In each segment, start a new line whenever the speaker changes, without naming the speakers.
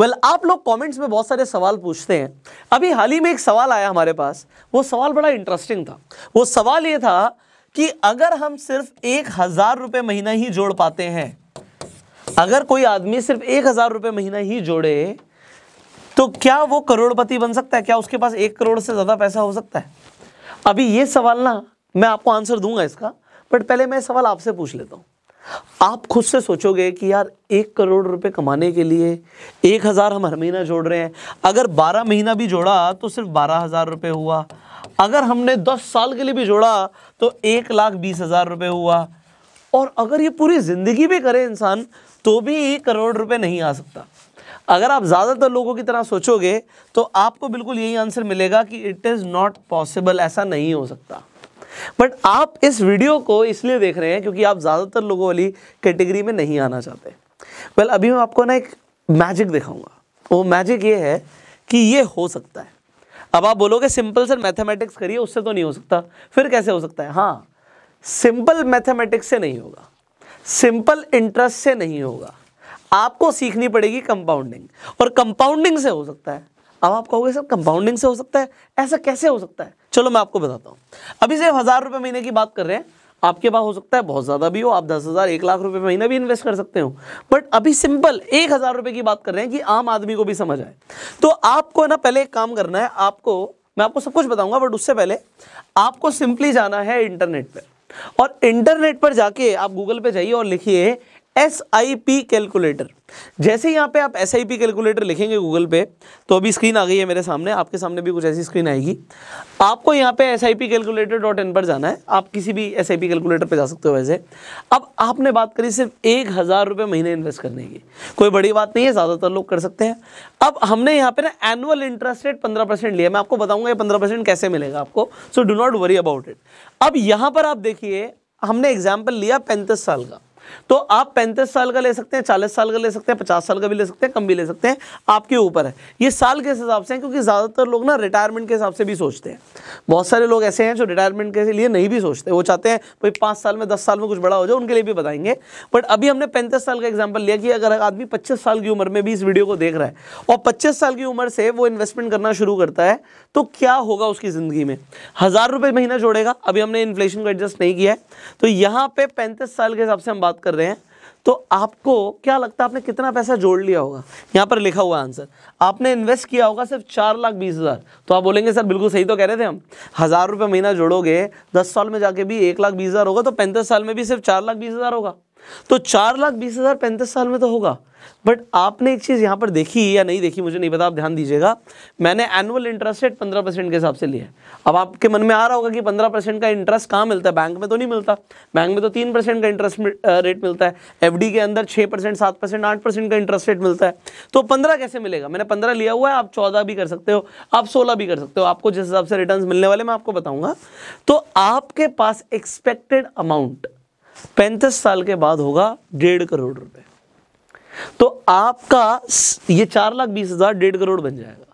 well well, आप लोग comments में बहुत सारे सवाल पूछते हैं अभी हाल ही में एक सवाल आया हमारे पास वो सवाल बड़ा इंटरेस्टिंग था वो सवाल ये था कि अगर हम सिर्फ एक हज़ार रुपये महीना ही जोड़ पाते हैं अगर कोई आदमी सिर्फ एक हज़ार रुपये महीना ही जोड़े तो क्या वो करोड़पति बन सकता है क्या उसके पास एक करोड़ से ज़्यादा पैसा हो सकता है अभी ये सवाल ना मैं आपको आंसर दूंगा इसका बट पहले मैं सवाल आपसे पूछ लेता हूँ आप खुद से सोचोगे कि यार एक करोड़ रुपए कमाने के लिए एक हज़ार हम हर महीना जोड़ रहे हैं अगर बारह महीना भी जोड़ा तो सिर्फ बारह हज़ार रुपये हुआ अगर हमने दस साल के लिए भी जोड़ा तो एक लाख बीस हज़ार रुपये हुआ और अगर ये पूरी ज़िंदगी भी करे इंसान तो भी एक करोड़ रुपये नहीं आ सकता अगर आप ज़्यादातर लोगों की तरह सोचोगे तो आपको बिल्कुल यही आंसर मिलेगा कि इट इज़ नॉट पॉसिबल ऐसा नहीं हो सकता बट आप इस वीडियो को इसलिए देख रहे हैं क्योंकि आप ज़्यादातर लोगों वाली कैटेगरी में नहीं आना चाहते वेल well, अभी मैं आपको ना एक मैजिक दिखाऊंगा वो मैजिक ये है कि ये हो सकता है अब आप बोलोगे सिंपल सर मैथमेटिक्स करिए उससे तो नहीं हो सकता फिर कैसे हो सकता है हाँ सिंपल मैथमेटिक्स से नहीं होगा सिंपल इंटरेस्ट से नहीं होगा आपको सीखनी पड़ेगी कंपाउंडिंग और कंपाउंडिंग से हो सकता है अब आप कहोगे सर कंपाउंडिंग से हो सकता है ऐसा कैसे हो सकता है चलो मैं आपको बताता हूँ अभी सिर्फ हज़ार रुपये महीने की बात कर रहे हैं आपके पास हो सकता है बहुत ज़्यादा भी हो आप दस हज़ार एक लाख रुपये महीना भी इन्वेस्ट कर सकते हो बट अभी सिंपल एक हज़ार रुपये की बात कर रहे हैं कि आम आदमी को भी समझ आए तो आपको है ना पहले एक काम करना है आपको मैं आपको सब कुछ बताऊंगा बट उससे पहले आपको सिंपली जाना है इंटरनेट पर और इंटरनेट पर जाके आप गूगल पर जाइए और लिखिए एस आई पी कैलकुलेटर जैसे यहाँ पे आप एस कैलकुलेटर लिखेंगे गूगल पे तो अभी स्क्रीन आ गई है मेरे सामने आपके सामने भी कुछ ऐसी स्क्रीन आएगी आपको यहाँ पे एस कैलकुलेटर डॉट इन पर जाना है आप किसी भी एस कैलकुलेटर पे जा सकते हो वैसे अब आपने बात करी सिर्फ एक हज़ार रुपये महीने इन्वेस्ट करने की कोई बड़ी बात नहीं है ज़्यादातर लोग कर सकते हैं अब हमने यहाँ पे ना एनुअल इंटरेस्ट रेट पंद्रह परसेंट लिया मैं आपको बताऊंगा ये पंद्रह परसेंट कैसे मिलेगा आपको so do not worry about it अब यहाँ पर आप देखिए हमने एग्जाम्पल लिया पैंतीस साल का तो आप पैंतीस साल का ले सकते हैं चालीस साल का ले सकते हैं पचास साल का भी ले सकते हैं कम भी ले सकते हैं आपके ऊपर है ये साल के हिसाब से है क्योंकि ज़्यादातर लोग ना रिटायरमेंट के हिसाब से भी सोचते हैं बहुत सारे लोग ऐसे हैं जो रिटायरमेंट के लिए नहीं भी सोचते वो चाहते हैं भाई पाँच साल में दस साल में कुछ बड़ा हो जाए उनके लिए भी बताएंगे बट अभी हमने पैंतीस साल का एग्जाम्पल लिया कि अगर आदमी पच्चीस साल की उम्र में भी इस वीडियो को देख रहा है और पच्चीस साल की उम्र से वो इन्वेस्टमेंट करना शुरू करता है तो क्या होगा उसकी ज़िंदगी में हज़ार रुपये महीना जोड़ेगा अभी हमने इन्फ्लेशन को एडजस्ट नहीं किया है तो यहाँ पे पैंतीस साल के हिसाब से हम बात कर रहे हैं तो आपको क्या लगता है आपने कितना पैसा जोड़ लिया होगा यहाँ पर लिखा हुआ आंसर आपने इन्वेस्ट किया होगा सिर्फ चार लाख बीस हज़ार तो आप बोलेंगे सर बिल्कुल सही तो कह रहे थे हम हज़ार रुपये महीना जोड़ोगे दस साल में जाके भी एक लाख बीस हज़ार होगा तो पैंतीस साल में भी सिर्फ चार लाख बीस हज़ार होगा तो चार लाख बीस हज़ार पैंतीस साल में तो होगा बट आपने एक चीज़ यहां पर देखी या नहीं देखी मुझे नहीं पता आप ध्यान दीजिएगा मैंने एनुअल इंटरेस्ट रेट पंद्रह परसेंट के हिसाब से लिया है अब आपके मन में आ रहा होगा कि पंद्रह परसेंट का इंटरेस्ट कहां मिलता है बैंक में तो नहीं मिलता बैंक में तो तीन परसेंट का इंटरेस्ट रेट मिलता है एफ के अंदर छह परसेंट सात परसेंट आठ परसेंट का इंटरेस्ट रेट मिलता है तो पंद्रह कैसे मिलेगा मैंने पंद्रह लिया हुआ है आप चौदह भी कर सकते हो आप सोलह भी कर सकते हो आपको जिस हिसाब से रिटर्न मिलने वाले मैं आपको बताऊंगा तो आपके पास एक्सपेक्टेड अमाउंट पैंतीस साल के बाद होगा डेढ़ करोड़ रुपए तो आपका ये चार लाख बीस हजार डेढ़ करोड़ बन जाएगा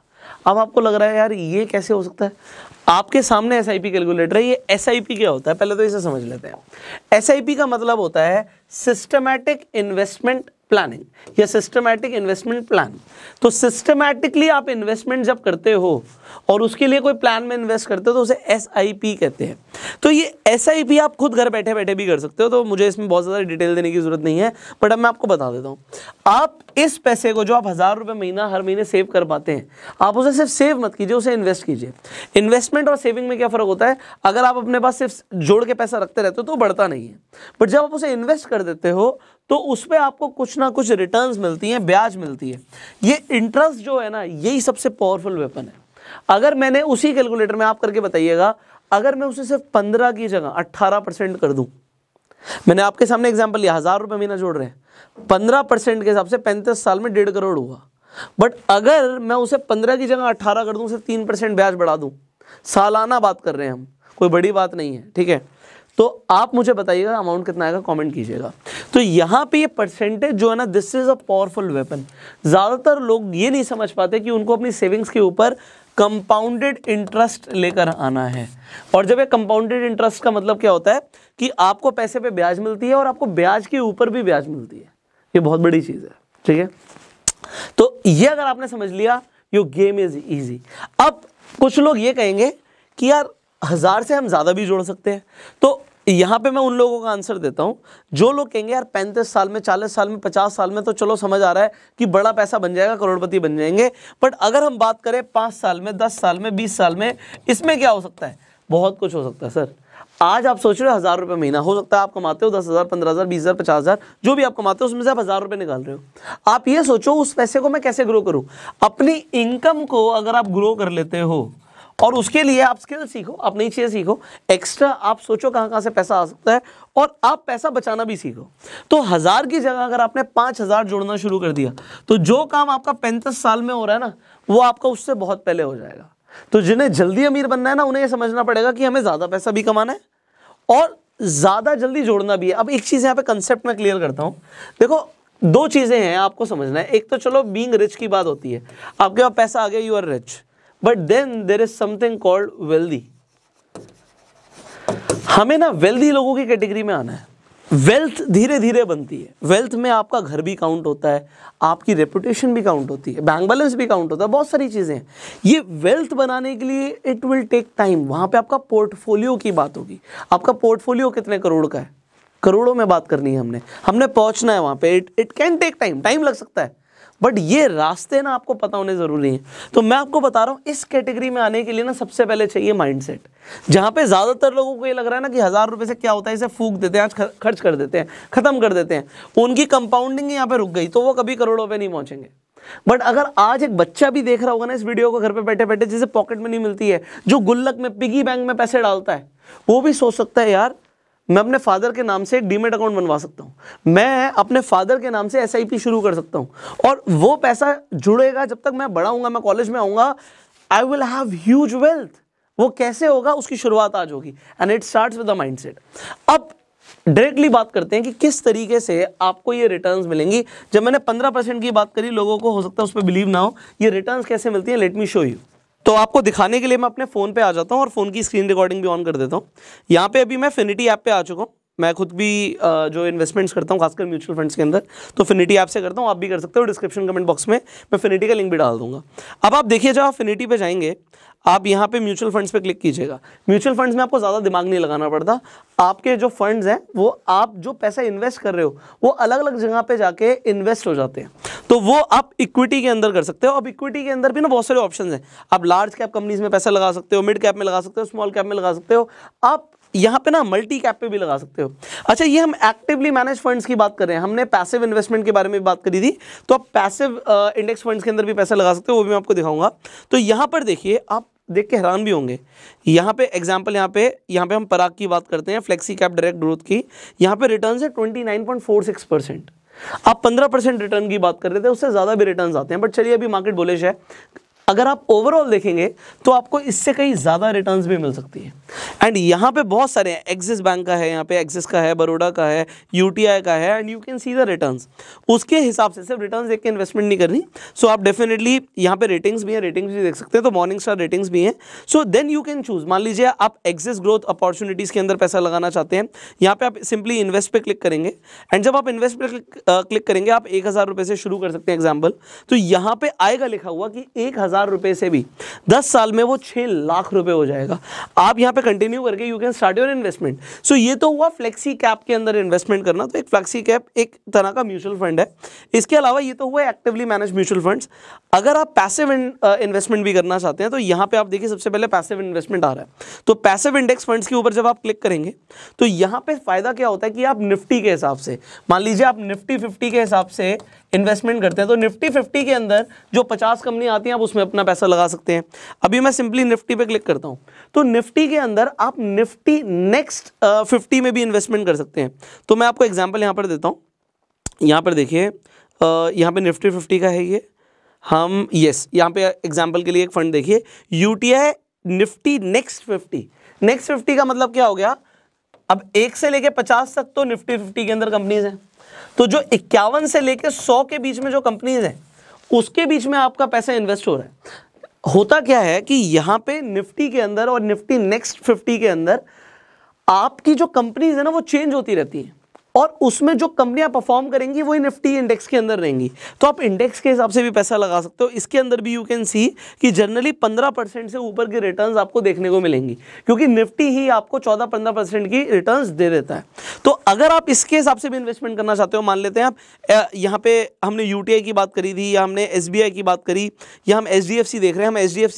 अब आपको लग रहा है यार ये कैसे हो सकता है आपके सामने एस कैलकुलेटर है ये एस क्या होता है पहले तो इसे समझ लेते हैं एस का मतलब होता है सिस्टमैटिक इन्वेस्टमेंट प्लानिंग या सिस्टमैटिक इन्वेस्टमेंट प्लान तो सिस्टमैटिकली आप इन्वेस्टमेंट जब करते हो और उसके लिए कोई प्लान में इन्वेस्ट करते हो तो उसे एस कहते हैं तो ये एस आप खुद घर बैठे बैठे भी कर सकते हो तो मुझे इसमें बहुत ज़्यादा डिटेल देने की ज़रूरत नहीं है बट अब मैं आपको बता देता हूँ आप इस पैसे को जो आप हज़ार रुपये महीना हर महीने सेव कर पाते हैं आप उसे सिर्फ सेव मत कीजिए उसे इन्वेस्ट कीजिए इन्वेस्टमेंट और सेविंग में क्या फ़र्क होता है अगर आप अपने पास सिर्फ जोड़ के पैसा रखते रहते हो तो बढ़ता नहीं है बट जब आप उसे इन्वेस्ट कर देते हो तो उसमें आपको कुछ ना कुछ रिटर्न्स मिलती हैं ब्याज मिलती है ये इंटरेस्ट जो है ना यही सबसे पावरफुल वेपन है अगर मैंने उसी कैलकुलेटर में आप करके बताइएगा अगर मैं उसे सिर्फ पंद्रह की जगह अट्ठारह परसेंट कर दूं मैंने आपके सामने एग्जाम्पल लिया हज़ार रुपये महीना जोड़ रहे हैं पंद्रह परसेंट के हिसाब से पैंतीस साल में डेढ़ करोड़ हुआ बट अगर मैं उसे पंद्रह की जगह अट्ठारह कर दूं उसे तीन परसेंट ब्याज बढ़ा दूँ सालाना बात कर रहे हैं हम कोई बड़ी बात नहीं है ठीक है तो आप मुझे बताइएगा अमाउंट कितना आएगा कमेंट कीजिएगा तो यहाँ पे ये परसेंटेज जो है ना this is a powerful weapon ज़्यादातर लोग ये नहीं समझ पाते कि उनको अपनी सेविंग्स के ऊपर कंपाउंडेड इंटरेस्ट लेकर आना है और जब ये कंपाउंडेड इंटरेस्ट का मतलब क्या होता है कि आपको पैसे पे ब्याज मिलती है और आपको ब्याज के ऊपर भी ब्याज मिलती है ये बहुत बड़ी चीज़ है ठीक है तो ये अगर आपने समझ लिया योर गेम इज़ ईजी अब कुछ लोग ये कहेंगे कि यार हज़ार से हम ज़्यादा भी जोड़ सकते हैं तो यहाँ पे मैं उन लोगों का आंसर देता हूँ जो लोग कहेंगे यार पैंतीस साल में चालीस साल में पचास साल में तो चलो समझ आ रहा है कि बड़ा पैसा बन जाएगा करोड़पति बन जाएंगे बट अगर हम बात करें पाँच साल में दस साल में बीस साल में इसमें क्या हो सकता है बहुत कुछ हो सकता है सर आज आप सोच रहे हो हज़ार रुपये महीना हो सकता है आप कमाते हो दस हज़ार पंद्रह हज़ार बीस हज़ार पचास हज़ार जो भी आप कमाते हो उसमें से आप हज़ार रुपये निकाल रहे हो आप ये सोचो उस पैसे को मैं कैसे ग्रो करूँ अपनी इनकम को अगर आप ग्रो कर लेते हो और उसके लिए आप स्किल सीखो आप नई चीज़ें सीखो एक्स्ट्रा आप सोचो कहाँ कहाँ से पैसा आ सकता है और आप पैसा बचाना भी सीखो तो हज़ार की जगह अगर आपने पांच हज़ार जोड़ना शुरू कर दिया तो जो काम आपका पैंतीस साल में हो रहा है ना वो आपका उससे बहुत पहले हो जाएगा तो जिन्हें जल्दी अमीर बनना है ना उन्हें यह समझना पड़ेगा कि हमें ज़्यादा पैसा भी कमाना है और ज़्यादा जल्दी जोड़ना भी है अब एक चीज़ यहाँ पे कंसेप्ट में क्लियर करता हूँ देखो दो चीज़ें हैं आपको समझना है एक तो चलो बींग रिच की बात होती है आपके पास पैसा आ गया you are rich but then there is something called wealthy हमें ना वेल्दी लोगों की कैटेगरी में आना है वेल्थ धीरे धीरे बनती है वेल्थ में आपका घर भी काउंट होता है आपकी रेपुटेशन भी काउंट होती है बैंक बैलेंस भी काउंट होता है बहुत सारी चीज़ें हैं ये वेल्थ बनाने के लिए इट विल टेक टाइम वहाँ पे आपका पोर्टफोलियो की बात होगी आपका पोर्टफोलियो कितने करोड़ का है करोड़ों में बात करनी है हमने हमने पहुँचना है वहाँ पर it it can take time time लग सकता है बट ये रास्ते ना आपको पता होने ज़रूरी हैं तो मैं आपको बता रहा हूँ इस कैटेगरी में आने के लिए ना सबसे पहले चाहिए माइंडसेट जहां पे ज़्यादातर लोगों को ये लग रहा है ना कि हज़ार रुपए से क्या होता है इसे फूक देते हैं आज खर्च कर देते हैं ख़त्म कर देते हैं उनकी कंपाउंडिंग यहाँ पर रुक गई तो वो कभी करोड़ों पर नहीं पहुंचेंगे बट अगर आज एक बच्चा भी देख रहा होगा ना इस वीडियो को घर पर बैठे बैठे जिसे पॉकेट में नहीं मिलती है जो गुल्लक में पिगी बैंक में पैसे डालता है वो भी सोच सकता है यार मैं अपने फादर के नाम से डीमेट अकाउंट बनवा सकता हूँ मैं अपने फादर के नाम से एस शुरू कर सकता हूँ और वो पैसा जुड़ेगा जब तक मैं बड़ा मैं कॉलेज में आऊँगा I will have huge wealth वो कैसे होगा उसकी शुरुआत आज होगी and it start with mind set अब डायरेक्टली बात करते हैं कि किस तरीके से आपको ये रिटर्न मिलेंगी जब मैंने पंद्रह परसेंट की बात करी लोगों को हो सकता है उस पर बिलीव ना हो ये रिटर्न कैसे मिलती है लेट मी शो यू तो आपको दिखाने के लिए मैं अपने फ़ोन पे आ जाता हूँ और फ़ोन की स्क्रीन रिकॉर्डिंग भी ऑन कर देता हूँ यहाँ पे अभी मैं फिनिटी ऐप पे आ चुका हूँ मैं खुद भी जो इन्वेस्टमेंट्स करता हूँ खासकर म्यूचुअल फंड्स के अंदर तो फिनिटी ऐप से करता हूँ आप भी कर सकते हो डिस्क्रिप्शन कमेंट बॉक्स में मैं फिनिटी का लिंक भी डाल दूंगा अब आप देखिए जब आप फिनिटी पे जाएंगे आप यहाँ पे म्यूचुअल फंड्स पे क्लिक कीजिएगा म्यूचुअल फंड्स में आपको ज़्यादा दिमाग नहीं लगाना पड़ता आपके जो फंड्स हैं वो आप जो पैसा इन्वेस्ट कर रहे हो वो अलग अलग जगह पे जाके इन्वेस्ट हो जाते हैं तो वो आप इक्विटी के अंदर कर सकते हो अब इक्विटी के अंदर भी ना बहुत सारे ऑप्शन हैं आप लार्ज कैप कंपनीज में पैसा लगा सकते हो मिड कैप में लगा सकते हो स्मॉल कैप में लगा सकते हो आप यहाँ पे ना मल्टी कैप पे भी लगा सकते हो अच्छा ये हम एक्टिवली मैनेज फंड्स की बात कर रहे हैं हमने पैसिव इन्वेस्टमेंट के बारे में बात करी थी तो आप पैसिव इंडेक्स फंड्स के अंदर भी पैसा लगा सकते हो वो भी मैं आपको दिखाऊंगा तो यहाँ पर देखिए आप देख के हैरान भी होंगे यहाँ पे एग्जांपल यहाँ पे यहाँ पे हम पराग की बात करते हैं फ्लेक्सी कैप डायरेक्ट ग्रोथ की यहाँ पे रिटर्न है 29.46 परसेंट आप 15 परसेंट रिटर्न की बात कर रहे थे उससे ज़्यादा भी रिटर्न आते हैं बट चलिए अभी मार्केट बोलेश है अगर आप ओवरऑल देखेंगे तो आपको इससे कहीं ज़्यादा रिटर्न भी मिल सकती है एंड यहाँ पे बहुत सारे हैं एक्सिस बैंक का है यहाँ पे एक्सिस का है बड़ोडा का है यूटीआई का है and you can see the return उसके हिसाब से सिर्फ रिटर्न देख के इन्वेस्टमेंट नहीं करनी सो so आप डेफिनेटली यहाँ पे रेटिंग्स भी हैं रेटिंग्स भी देख सकते हैं तो मॉर्निंग स्टार रेटिंग्स भी हैं so then you can choose मान लीजिए आप एक्सिस ग्रोथ अपॉर्चुनिटीज़ के अंदर पैसा लगाना चाहते हैं यहाँ पर आप सिंपली इन्वेस्ट पर क्लिक करेंगे एंड जब आप इन्वेस्ट पर क्लिक, करेंगे आप एक हज़ार रुपए से शुरू कर सकते हैं एग्जाम्पल तो यहाँ पे आएगा लिखा हुआ कि एक हज़ार हज़ार रुपये से भी दस साल में वो छः लाख रुपए हो जाएगा आप यहाँ पे कंटिन्यू करके you can start your investment so ये तो हुआ फ्लेक्सी कैप के अंदर इन्वेस्टमेंट करना तो एक फ्लेक्सी कैप एक तरह का म्यूचुअल फंड है इसके अलावा ये तो हुआ एक्टिवली मैनेज म्यूचुअल फंड अगर आप पैसिव इन्वेस्टमेंट भी करना चाहते हैं तो यहाँ पर आप देखिए सबसे पहले पैसिव इन्वेस्टमेंट आ रहा है तो पैसिव इंडेक्स फंड्स के ऊपर जब आप क्लिक करेंगे तो यहाँ पर फ़ायदा क्या होता है कि आप निफ्टी के हिसाब से मान लीजिए आप निफ्टी फिफ्टी के हिसाब से इन्वेस्टमेंट करते हैं तो निफ्टी फिफ्टी के अंदर जो पचास कंपनी आती हैं आप उसमें अपना पैसा लगा सकते हैं अभी मैं सिंपली निफ्टी पे क्लिक करता हूँ तो निफ्टी के अंदर आप निफ्टी नेक्स्ट फिफ्टी में भी इन्वेस्टमेंट कर सकते हैं तो मैं आपको एग्जाम्पल यहाँ पर देता हूँ यहाँ पर देखिए यहाँ पर निफ्टी फिफ्टी का है ये हम यस यहाँ पर एग्जाम्पल के लिए एक फंड देखिए you Nifty next fifty next fifty का मतलब क्या हो गया अब एक से लेके पचास तक तो निफ्टी फिफ्टी के अंदर कंपनीज हैं तो जो इक्यावन से लेके सौ के बीच में जो कंपनीज हैं उसके बीच में आपका पैसा इन्वेस्ट हो रहा है होता क्या है कि यहां पे निफ्टी के अंदर और निफ्टी नेक्स्ट फिफ्टी के अंदर आपकी जो कंपनीज है ना वो चेंज होती रहती है और उसमें जो कंपनियां परफॉर्म करेंगी वो निफ्टी इंडेक्स के अंदर रहेंगी तो आप इंडेक्स के हिसाब से भी पैसा लगा सकते हो इसके अंदर भी यू कैन सी कि जनरली पंद्रह परसेंट से ऊपर के रिटर्न आपको देखने को मिलेंगी क्योंकि निफ्टी ही आपको चौदह पंद्रह परसेंट की रिटर्न दे देता है तो अगर आप इसके हिसाब से भी इन्वेस्टमेंट करना चाहते हो मान लेते हैं आप यहाँ पे हमने यू की बात करी थी या हमने एस की बात करी या हम एच देख रहे हैं हम एच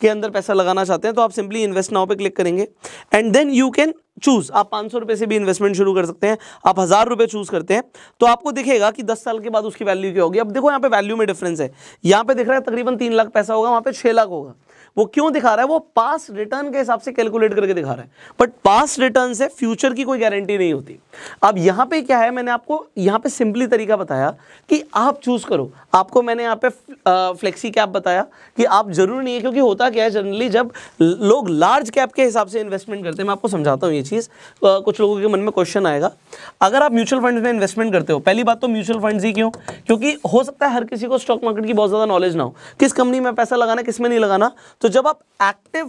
के अंदर पैसा लगाना चाहते हैं तो आप सिंपली इन्वेस्ट नाउ पर क्लिक करेंगे and then you can choose आप पांच सौ रुपए से भी इन्वेस्टमेंट शुरू कर सकते हैं आप हज़ार रुपए चूज करते हैं तो आपको दिखेगा कि दस साल के बाद उसकी वैल्यू क्या होगी अब देखो यहाँ पे वैल्यू में डिफरेंस है यहाँ पे दिख रहा है तकरीबन तीन लाख पैसा होगा वहां पे छह लाख होगा वो क्यों दिखा रहा है वो पास रिटर्न के हिसाब से कैलकुलेट करके दिखा रहा है बट पास रिटर्न से फ्यूचर की कोई गारंटी नहीं होती अब यहां पे क्या है मैंने आपको यहां पे सिंपली तरीका बताया कि आप चूज़ करो आपको मैंने यहां पे फ्लेक्सी कैप बताया कि आप जरूर नहीं है क्योंकि होता क्या है जनरली जब लोग लार्ज कैप के हिसाब से इन्वेस्टमेंट करते हैं मैं आपको समझाता हूँ ये चीज़ कुछ लोगों के मन में क्वेश्चन आएगा अगर आप म्यूचुअल फंड में इन्वेस्टमेंट करते हो पहली बात तो म्यूचुअल फंड ही क्यों क्योंकि हो सकता है हर किसी को स्टॉक मार्केट की बहुत ज़्यादा नॉलेज ना हो किस कंपनी में पैसा लगाना किस में नहीं लगाना तो जब आप एक्टिव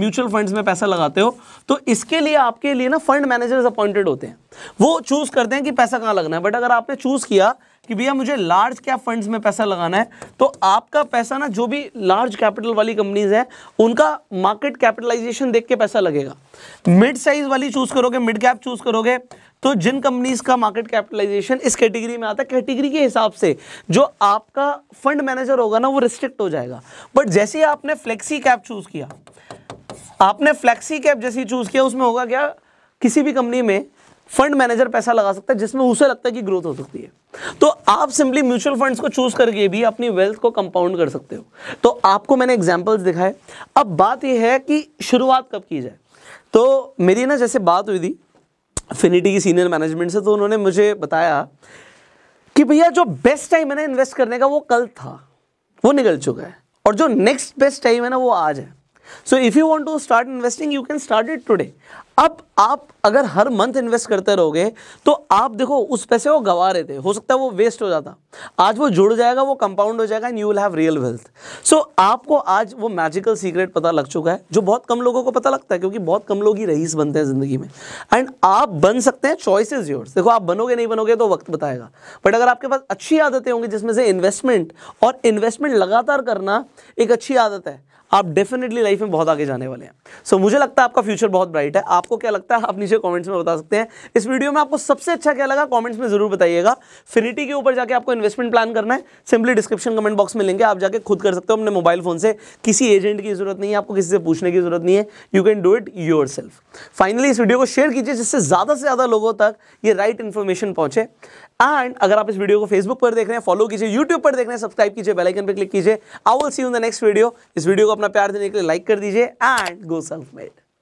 म्यूचुअल फंड्स में पैसा लगाते हो तो इसके लिए आपके लिए ना फंड मैनेजर्स अपॉइंटेड होते हैं वो चूज़ करते हैं कि पैसा कहाँ लगना है बट अगर आपने चूज़ किया कि भैया मुझे लार्ज कैप फंड्स में पैसा लगाना है तो आपका पैसा ना जो भी लार्ज कैपिटल वाली कंपनीज है उनका मार्केट कैपिटलाइजेशन देख के पैसा लगेगा मिड साइज वाली चूज करोगे मिड कैप चूज करोगे तो जिन कंपनीज का मार्केट कैपिटलाइजेशन इस कैटेगरी में आता है कैटेगरी के हिसाब से जो आपका फंड मैनेजर होगा ना वो रिस्ट्रिक्ट हो जाएगा बट जैसे ही आपने फ्लेक्सी कैप चूज किया आपने फ्लेक्सी कैप जैसे चूज किया उसमें होगा क्या किसी भी कंपनी में फंड मैनेजर पैसा लगा सकता है जिसमें उसे लगता है कि ग्रोथ हो सकती है तो आप सिंपली म्यूचुअल फंड्स को चूज करके भी अपनी वेल्थ को कंपाउंड कर सकते हो तो आपको मैंने एग्जांपल्स दिखाए अब बात यह है कि शुरुआत कब की जाए तो मेरी ना जैसे बात हुई थी फिनिटी की सीनियर मैनेजमेंट से तो उन्होंने मुझे बताया कि भैया जो बेस्ट टाइम है ना इन्वेस्ट करने का वो कल था वो निकल चुका है और जो नेक्स्ट बेस्ट टाइम है ना वो आज है so if you want to start investing you can start it today अब आप अगर हर मंथ इन्वेस्ट करते रहोगे तो आप देखो उस पैसे को गवा रहे थे हो सकता है वो वेस्ट हो जाता आज वो जुड़ जाएगा वो कंपाउंड हो जाएगा and you will have real wealth so आपको आज वो मैजिकल सीक्रेट पता लग चुका है जो बहुत कम लोगों को पता लगता है क्योंकि बहुत कम लोग ही रईस बनते हैं ज़िंदगी में एंड आप बन सकते हैं चॉइसेस योर्स देखो आप बनोगे नहीं बनोगे तो वक्त बताएगा बट अगर आपके पास अच्छी आदतें होंगी जिसमें से इन्वेस्टमेंट और इन्वेस्टमेंट लगातार करना एक अच्छी आदत है आप डेफिनेटली लाइफ में बहुत आगे जाने वाले हैं सो so, मुझे लगता है आपका फ्यूचर बहुत ब्राइट है आपको क्या लगता है आप नीचे कमेंट्स में बता सकते हैं इस वीडियो में आपको सबसे अच्छा क्या लगा कमेंट्स में जरूर बताइएगा फिनिटी के ऊपर जाके आपको इन्वेस्टमेंट प्लान करना है सिंपली डिस्क्रिप्शन कमेंट बॉक्स में लेंगे आप जाके खुद कर सकते हो अपने मोबाइल फोन से किसी एजेंट की जरूरत नहीं है आपको किसी से पूछने की जरूरत नहीं है you can do it your finally इस वीडियो को शेयर कीजिए जिससे ज़्यादा से ज़्यादा लोगों तक ये राइट इन्फॉर्मेशन पहुंचे एंड अगर आप इस वीडियो को फेसबुक पर देख रहे हैं फॉलो कीजिए यूट्यूब पर देख रहे हैं सब्सक्राइब कीजिए बेलाइकन पर क्लिक कीजिए I will see you the next video इस वीडियो को अपना प्यार देने के लिए लाइक कर दीजिए एंड गो सेल्फ मेड